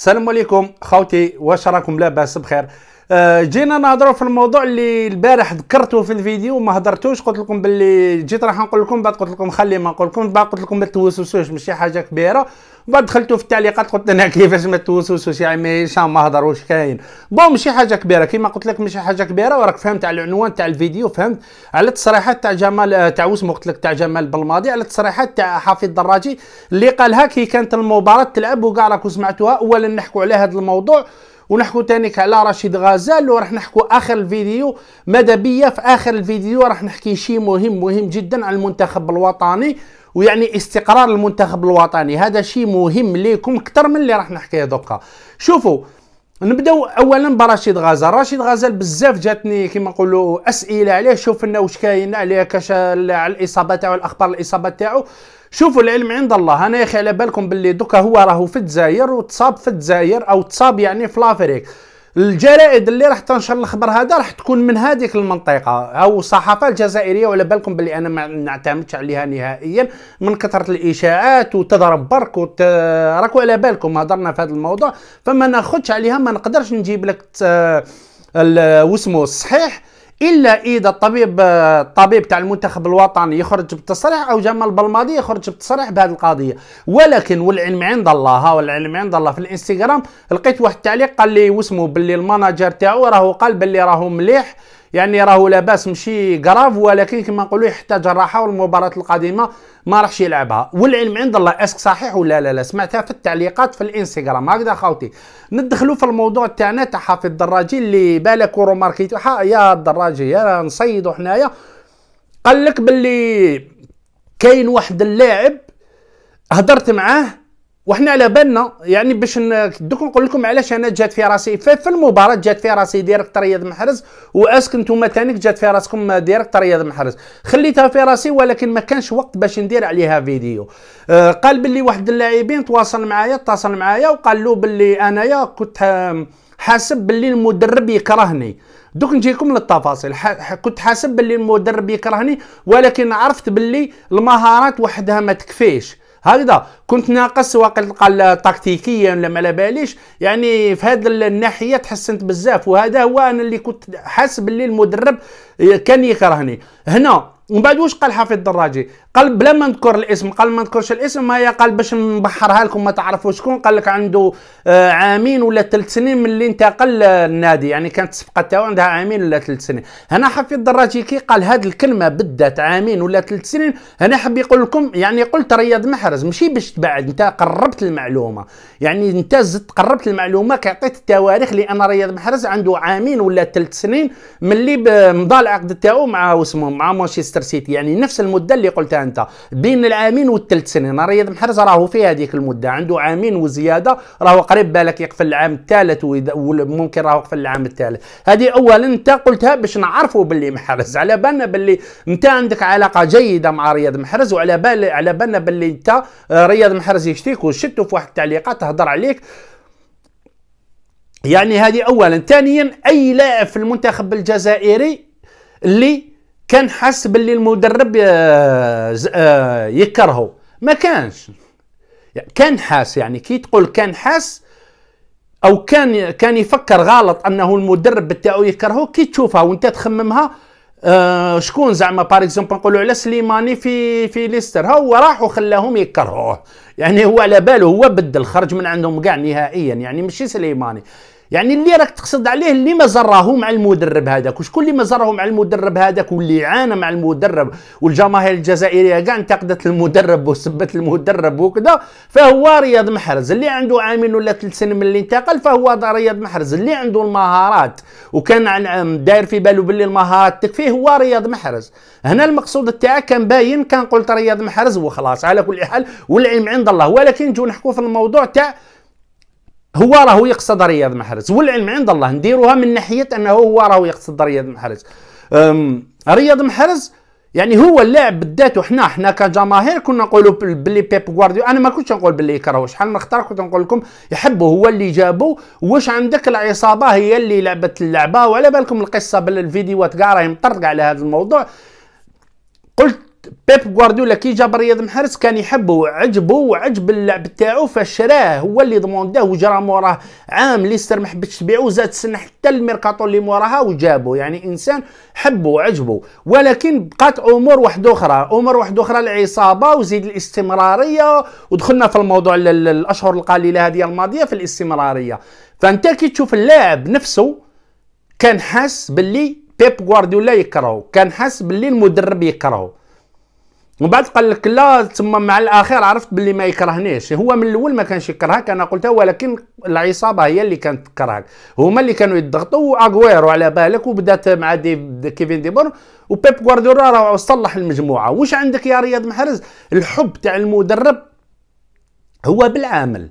السلام عليكم خوتي واش راكم لاباس بخير آه، جينا نهضروا في الموضوع اللي البارح ذكرته في الفيديو وما هضرتوش قلت لكم باللي جيت راح نقول لكم بعد قلت لكم خلي ما نقول لكم بعد قلت لكم ما توسوسوش ماشي حاجه كبيره بعد دخلتوا في التعليقات قلت انا كيفاش ما توسوسوش يعني ما ما هضروش كاين بون ماشي حاجه كبيره كيما قلت لك ماشي حاجه كبيره وراك فهمت على العنوان تاع الفيديو فهمت على التصريحات تاع جمال آه، تاع وسمو قلت لك تاع جمال بالماضي على التصريحات تاع حفيظ الدراجي اللي قالها كي كانت المباراه تلعب وكاع راكم سمعتوها اولا نحكوا على هذا الموضوع ونحكو تانيك على رشيد غزال وراح نحكو اخر الفيديو ماذا بيا في اخر الفيديو راح نحكي شيء مهم مهم جدا على المنتخب الوطني ويعني استقرار المنتخب الوطني هذا شيء مهم ليكم اكثر من اللي راح نحكيه دوكا شوفوا نبداو اولا برشيد غزال رشيد غزال بزاف جاتني كما نقولوا اسئله عليه شوف لنا واش كاين عليه كاش على الاصابه تاعو الاخبار الاصابه تاعو شوفوا العلم عند الله انا يا اخي على بالكم باللي دوكا هو راهو في الجزائر وتصاب في الجزائر او تصاب يعني في لافريك الجرائد اللي راح تنشر الخبر هذا راح تكون من هذيك المنطقه او الصحافه الجزائريه ولا بالكم باللي انا ما نعتمدش عليها نهائيا من كثره الاشاعات وتضرب برك وت... راكو على بالكم هضرنا في هذا الموضوع فما ناخذش عليها ما نقدرش نجيب لك ت... آه، آه، واسمه الصحيح الا اذا الطبيب الطبيب تاع المنتخب الوطني يخرج بتصريح او جمال بلماضي يخرج بتصريح بهذه القضيه ولكن والعلم عند الله ها والعلم عند الله في الانستغرام لقيت واحد التعليق قال لي واسمه باللي المناجر تاعو راهو قال باللي راهو مليح يعني راهو لاباس ماشي غراف ولكن كما نقولوا يحتاج الراحه والمباراه القادمه ما راحش يلعبها والعلم عند الله اسك صحيح ولا لا لا سمعتها في التعليقات في الانستغرام هكذا خاوتي ندخلوا في الموضوع تاعنا تاع حافظ الدراجي اللي بالك وروماركيتو يا الدراجي يا نصيدوا حنايا قال لك باللي كاين واحد اللاعب هضرت معاه وحنا على بالنا يعني باش دوك نقول لكم علاش انا جات في راسي في المباراه جات في راسي ديريكت رياض محرز واسك نتوما تانيك جات في راسكم ديريكت رياض محرز خليتها في راسي ولكن ما كانش وقت باش ندير عليها فيديو آه قال باللي واحد اللاعبين تواصل معايا اتصل معايا وقال له باللي انايا كنت حاسب باللي المدرب يكرهني دوك نجيكم للتفاصيل كنت حاسب باللي المدرب يكرهني ولكن عرفت باللي المهارات وحدها ما تكفيش هكذا كنت ناقص واقع تلقى تكتيكيا ولا ما باليش يعني في هذا الناحيه تحسنت بزاف وهذا هو انا اللي كنت حاسب اللي المدرب كان يكرهني هنا ومن بعد واش قال حفيظ الدراجي قال بلا ما نذكر الاسم قال ما نذكرش الاسم هي قال باش نبحرها لكم ما تعرفوا شكون قال لك عنده آه، عامين ولا ثلاث سنين من اللي انتقل للنادي يعني كانت الصفقه تاعو عندها عامين ولا ثلاث سنين هنا حفيظ الدراجي كي قال هذه الكلمه بالذات عامين ولا ثلاث سنين هنا حب يقول لكم يعني قلت رياض محرز ماشي باش تبعد انت قربت المعلومه يعني انت زدت قربت المعلومه كعطيت التواريخ لان رياض محرز عنده عامين ولا ثلاث سنين من اللي مضى العقد تاعو مع اسمه مع مانشستر سيتي يعني نفس المده اللي قلتها انت بين العامين والثلاث سنين رياض محرز راهو في هذيك المده عنده عامين وزياده راهو قريب بالك يقفل العام الثالث وممكن راهو يقفل العام الثالث هذه اولا انت قلتها باش نعرفوا باللي محرز على بالنا باللي انت عندك علاقه جيده مع رياض محرز وعلى بال على بالنا باللي انت آه، رياض محرز يشتيك وشتو في واحد التعليقات تهضر عليك يعني هذه اولا ثانيا اي لاعب في المنتخب الجزائري اللي كان حاس باللي المدرب آه، يكرهه ما كانش يعني كان حاس يعني كي تقول كان حاس او كان كان يفكر غلط انه المدرب تاعو يكرهه كي تشوفها وانت تخممها آه شكون زعما باغ اكزومبل نقولوا على سليماني في في ليستر هو راح وخلاهم يكرهوه يعني هو على باله هو بدل خرج من عندهم كاع نهائيا يعني ماشي سليماني يعني اللي راك تقصد عليه اللي ما زراه مع المدرب هذاك وشكون اللي ما زراه مع المدرب هذاك واللي عانى مع المدرب والجماهير الجزائريه كاع انتقدت المدرب وسبت المدرب وكذا فهو رياض محرز اللي عنده عامين ولا ثلاث سنين من اللي انتقل فهو رياض محرز اللي عنده المهارات وكان داير في باله باللي المهارات تكفيه هو رياض محرز هنا المقصود تاعك كان باين كان قلت رياض محرز وخلاص على كل حال والعلم عند الله ولكن نجو نحكوا في الموضوع تاع هو راهو يقصد رياض محرز والعلم عند الله نديروها من ناحيه انه هو راهو يقصد رياض محرز رياض محرز يعني هو اللاعب بالذات وحنا حنا كجماهير كنا نقولوا باللي بيب غوارديو انا ما كنتش نقول باللي يكرهو شحال من خطره كنت نقول لكم يحبه هو اللي جابو واش عندك العصابه هي اللي لعبت اللعبه وعلى بالكم القصه بالفيديوهات كاع راهي مطرقه على هذا الموضوع قلت بيب غوارديولا كي جاب رياض محرز كان يحبه وعجبه وعجب اللعب تاعو فشراه هو اللي ضمونداه وجرى موراه عام ليستر ما حبتش تبيعو زاد سنه حتى الميركاتو اللي موراها وجابه يعني انسان حبه وعجبه ولكن بقات امور واحده اخرى امور واحده اخرى العصابه وزيد الاستمراريه ودخلنا في الموضوع الاشهر القليله هذه الماضيه في الاستمراريه فانت كي تشوف اللاعب نفسه كان حاس باللي بيب غوارديولا يكرهه كان حاس باللي المدرب يكرهه ومن بعد قال لك لا ثم مع الاخير عرفت باللي ما يكرهنيش هو من الاول ما كانش يكرهك انا قلتها ولكن العصابه هي اللي كانت تكرهك هما اللي كانوا يضغطوا اغويرو على بالك وبدات مع دي كيفين دي وبيب غوارديولا راه صلح المجموعه واش عندك يا رياض محرز الحب تاع المدرب هو بالعامل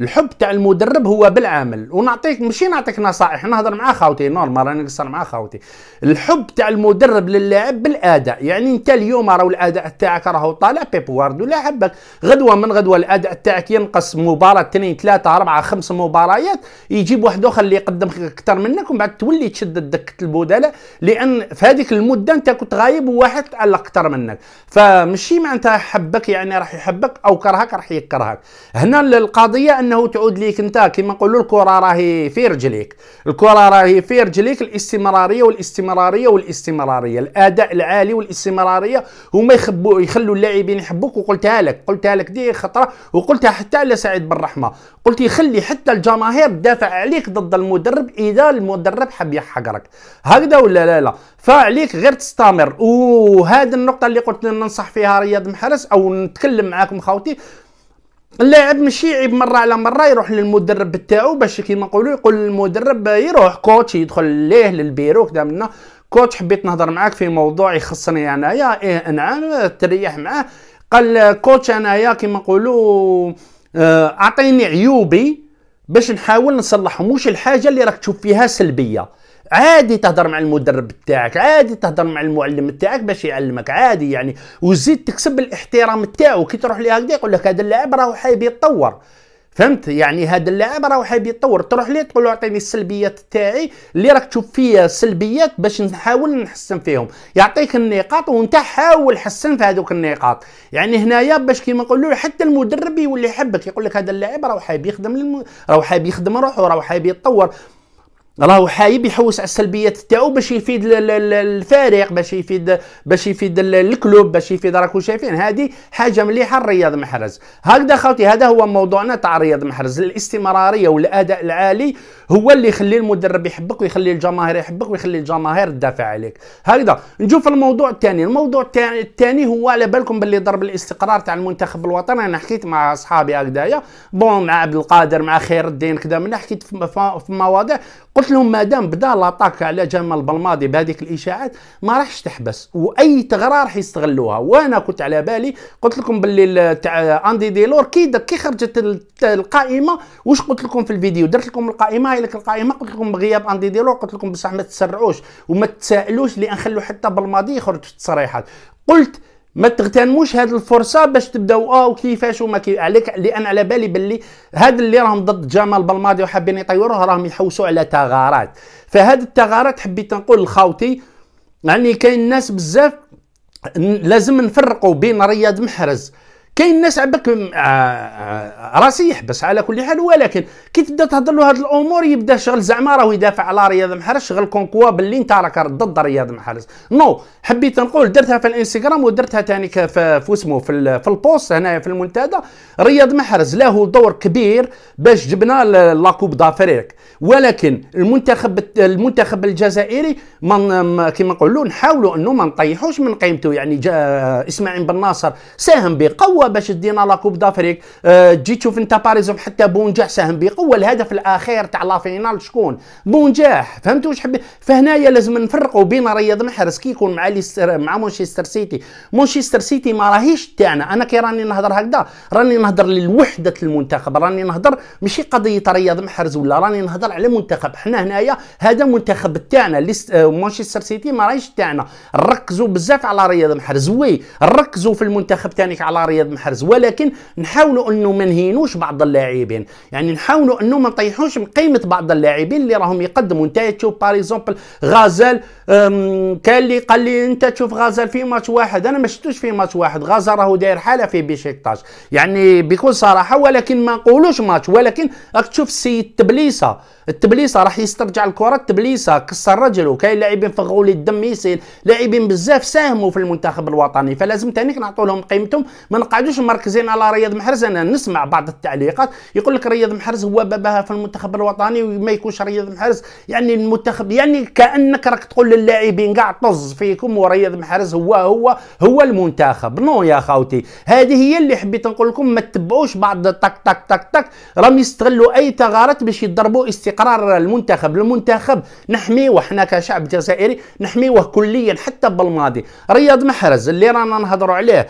الحب تاع المدرب هو بالعمل ونعطيك ماشي نعطيك نصائح نهضر مع خاوتي نورمال راني نقصر مع خاوتي الحب تاع المدرب للاعب بالاداء يعني انت اليوم راهو الاداء تاعك راهو طالع بيب واردو لا حبك غدوه من غدوه الاداء تاعك ينقص مباراه اثنين ثلاثه اربعه خمس مباريات يجيب واحد اخر اللي يقدم اكثر منك ومن بعد تولي تشد دكه البدلاء لان في هذيك المده انت كنت غايب وواحد تعلق اكثر منك فمشي معناتها حبك يعني راح يحبك او كرهك راح يكرهك هنا القضيه انه تعود ليك انت كما نقولوا الكره راهي في رجليك الكره راهي في رجليك الاستمراريه والاستمراريه والاستمراريه الاداء العالي والاستمراريه هما يخبوا يخلوا اللاعبين يحبوك وقلتها لك قلتها لك دي خطره وقلتها حتى على سعيد بالرحمه قلت يخلي حتى الجماهير تدافع عليك ضد المدرب اذا المدرب حب يحقرك هكذا ولا لا لا فعليك غير تستمر وهذه النقطه اللي قلت ننصح فيها رياض محرس او نتكلم معاكم خاوتي اللاعب ماشي يعيب مره على مره يروح للمدرب تاعو باش كيما نقولوا يقول للمدرب يروح كوتش يدخل ليه للبيرو كذا منا كوتش حبيت نهضر معاك في موضوع يخصني انايا يعني ايه نعم تريح معاه قال كوتش انايا كيما نقولوا آه، اعطيني عيوبي باش نحاول نصلحهم مش الحاجه اللي راك تشوف فيها سلبيه عادي تهضر مع المدرب تاعك عادي تهضر مع المعلم تاعك باش يعلمك عادي يعني وزيد تكسب الاحترام تاعو كي تروح ليه هكذا يقول لك هذا اللاعب راهو حاب يتطور فهمت يعني هذا اللاعب راهو حاب يتطور تروح ليه تقول له اعطيني السلبيات تاعي اللي راك تشوف فيها سلبيات باش نحاول نحسن فيهم يعطيك النقاط وانت حاول حسن في هذوك النقاط يعني هنايا باش كيما نقولوا حتى المدرب يولي يحبك يقول لك هذا اللاعب راهو حاب يخدم للم... راهو حاب يخدم روحه راهو حاب يتطور راهو حايب يحوس على السلبيات تاعو باش يفيد الفريق باش يفيد باش يفيد الكلوب باش يفيد راكم شايفين هذه حاجه مليحه الرياض محرز هكذا خاوتي هذا هو موضوعنا تاع رياض محرز الاستمراريه والاداء العالي هو اللي يخلي المدرب يحبك ويخلي الجماهير يحبك ويخلي الجماهير تدافع عليك هكذا نشوف الموضوع الثاني الموضوع الثاني هو على بالكم باللي ضرب الاستقرار تاع المنتخب الوطني انا حكيت مع اصحابي هكذايا بون مع عبد القادر مع خير الدين كذا من حكيت في مواضيع قلت قلت لهم مادام بدا لاطاك على جمال بلماضي بهذيك الاشاعات ما راحش تحبس واي ثغره راح يستغلوها وانا كنت على بالي قلت لكم باللي تاع اندي ديلور كي كي خرجت القائمه واش قلت لكم في الفيديو درت لكم القائمه هي القائمه قلت لكم بغياب اندي ديلور قلت لكم بصح ما تسرعوش وما تسائلوش لان خلوا حتى بلماضي يخرج في التصريحات قلت ما تغتنموش هاد الفرصه باش تبداو اه وكيفاش وما كي عليك لان على بالي باللي هاد اللي راهم ضد جمال بلماضي وحابين يطيروه راهم يحوسوا على ثغرات فهاد الثغرات حبيت نقول لخاوتي يعني كاين ناس بزاف لازم نفرقوا بين رياض محرز كاين الناس عبك آه، آه، راسيح بس على كل حال ولكن كي تبدا تهضر له هذه الامور يبدا شغل زعما راهو يدافع على رياض محرز شغل كونكوا باللي انت راك ضد رياض محرز نو حبيت نقول درتها في الانستغرام ودرتها ثاني في اسمه في, في البوست هنايا في المنتدى رياض محرز له دور كبير باش جبنا لاكوب دافريك ولكن المنتخب المنتخب الجزائري من كما نقولوا نحاولوا انه ما نطيحوش من قيمته يعني آه، اسماعيل بن ناصر ساهم بقوه باش دينا لا كوب دافريك أه تجي تشوف انت باريزوم حتى بونجاح ساهم بقوه الهدف الاخير تاع لا فينال شكون بونجاح فهمتوا واش حبي فهنايا لازم نفرقوا بين رياض محرز كي يكون مع ليستر مع مانشستر سيتي مانشستر سيتي ما راهيش تاعنا انا كي راني نهضر هكذا راني نهضر للوحده المنتخب راني نهضر ماشي قضيه رياض محرز ولا راني نهضر على منتخب حنا هنايا هذا منتخب تاعنا آه، مانشستر سيتي ما راهيش تاعنا ركزوا بزاف على رياض محرز وي ركزوا في المنتخب تاعك على رياض محرز ولكن نحاولوا انه ما نهينوش بعض اللاعبين يعني نحاولوا انه ما نطيحوش من قيمه بعض اللاعبين اللي راهم يقدموا انت تشوف باريزومبل اكزومبل كان اللي قال لي انت تشوف غازال في ماتش واحد انا ما شفتوش في ماتش واحد غازال راهو داير حاله في بيشيكتاش يعني بكل صراحه ولكن ما نقولوش ماتش ولكن راك تشوف السيد تبليسه التبليسه راح يسترجع الكره التبليسه كسر رجله كاين لاعبين فغوا لي الدم يسيل لاعبين بزاف ساهموا في المنتخب الوطني فلازم تانيك نعطوا لهم قيمتهم ما نقعدوش علاش مركزين على رياض محرز انا نسمع بعض التعليقات يقول لك رياض محرز هو باباها في المنتخب الوطني وما يكونش رياض محرز يعني المنتخب يعني كانك راك تقول للاعبين كاع طز فيكم ورياض محرز هو هو هو المنتخب نو يا خاوتي هذه هي اللي حبيت نقول لكم ما تتبعوش بعض تك تك تك تك راهم يستغلوا اي ثغرات باش يضربوا استقرار المنتخب المنتخب نحميوه حنا كشعب جزائري نحميوه كليا حتى بالماضي رياض محرز اللي رانا نهضروا عليه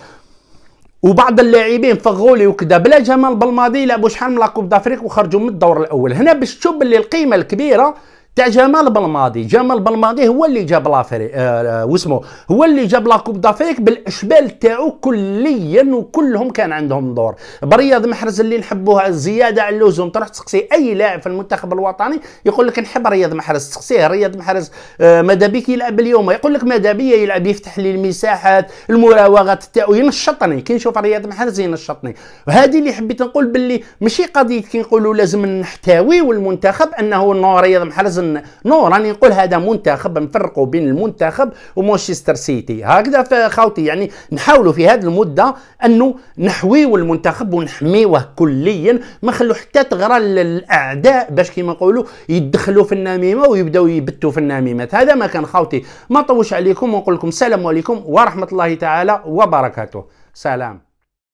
وبعض اللاعبين فغولي وكذا بلا جمال بلماضي لعبوا شحال من لاكوب دافريك وخرجوا من الدور الاول هنا باش تشوف اللي القيمه الكبيره تاع جمال بلماضي جمال بلماضي هو اللي جاب لافري آه،, آه واسمه هو اللي جاب لا كوب دافريك بالاشبال تاعو كليا وكلهم كان عندهم دور برياض محرز اللي نحبوها زياده على اللزوم تروح تسقسي اي لاعب في المنتخب الوطني يقول لك نحب رياض محرز تسقسيه رياض محرز آه ماذا بك يلعب اليوم يقول لك ماذا بيا يلعب يفتح لي المساحات المراوغات تاعو ينشطني كي نشوف رياض محرز ينشطني هذه اللي حبيت نقول باللي ماشي قضيه كي نقولوا لازم نحتويو المنتخب انه رياض محرز اصلا نو راني نقول هذا منتخب نفرقوا بين المنتخب ومانشستر سيتي هكذا خاوتي يعني نحاولوا في هذه المده انه نحويو المنتخب ونحميوه كليا ما نخلو حتى تغرى الاعداء باش كيما نقولوا يدخلوا في النميمه ويبداو يبتوا في النميمات هذا ما كان خاوتي ما طوش عليكم ونقول لكم السلام عليكم ورحمه الله تعالى وبركاته سلام